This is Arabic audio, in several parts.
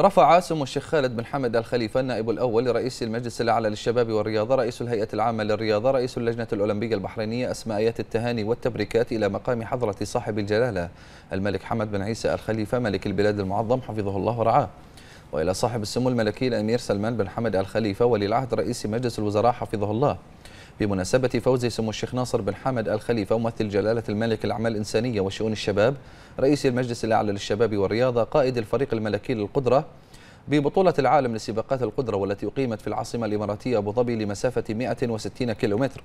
رفع سمو الشيخ خالد بن حمد الخليفة النائب الأول لرئيس المجلس الأعلى للشباب والرياضة رئيس الهيئة العامة للرياضة رئيس اللجنة الأولمبية البحرينية أسماءيات التهاني والتبريكات إلى مقام حضرة صاحب الجلالة الملك حمد بن عيسى الخليفة ملك البلاد المعظم حفظه الله ورعاه وإلى صاحب السمو الملكي الأمير سلمان بن حمد الخليفة ولي العهد رئيس مجلس الوزراء حفظه الله بمناسبة فوز سمو الشيخ ناصر بن حمد الخليفة ممثل جلالة الملك الأعمال الإنسانية وشؤون الشباب رئيس المجلس الأعلى للشباب والرياضة قائد الفريق الملكي للقدرة ببطولة العالم لسباقات القدرة والتي أقيمت في العاصمة الإماراتية أبو ظبي لمسافة 160 كيلومتر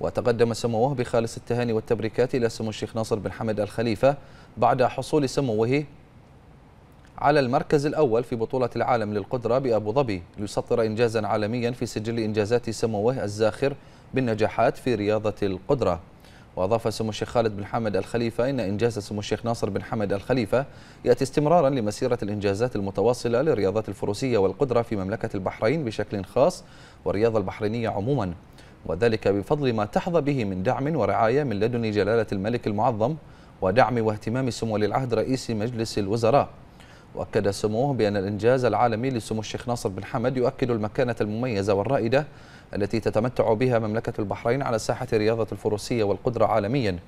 وتقدم سموه بخالص التهاني والتبريكات إلى سمو الشيخ ناصر بن حمد الخليفة بعد حصول سموه على المركز الأول في بطولة العالم للقدرة بأبو ظبي ليسطر إنجازا عالميا في سجل إنجازات سموه الزاخر بالنجاحات في رياضة القدرة وأضاف سمو الشيخ خالد بن حمد الخليفة إن إنجاز سمو الشيخ ناصر بن حمد الخليفة يأتي استمرارا لمسيرة الإنجازات المتواصلة للرياضات الفروسية والقدرة في مملكة البحرين بشكل خاص والرياضة البحرينية عموما وذلك بفضل ما تحظى به من دعم ورعاية من لدن جلالة الملك المعظم ودعم واهتمام سمو ولي العهد رئيس مجلس الوزراء وأكد سموه بأن الإنجاز العالمي لسمو الشيخ ناصر بن حمد يؤكد المكانة المميزة والرائدة التي تتمتع بها مملكة البحرين على ساحة رياضة الفروسية والقدرة عالميا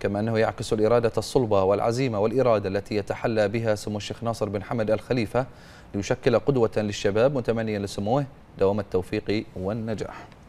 كما أنه يعكس الإرادة الصلبة والعزيمة والإرادة التي يتحلى بها سمو الشيخ ناصر بن حمد الخليفة ليشكل قدوة للشباب متمنيا لسموه دوام التوفيق والنجاح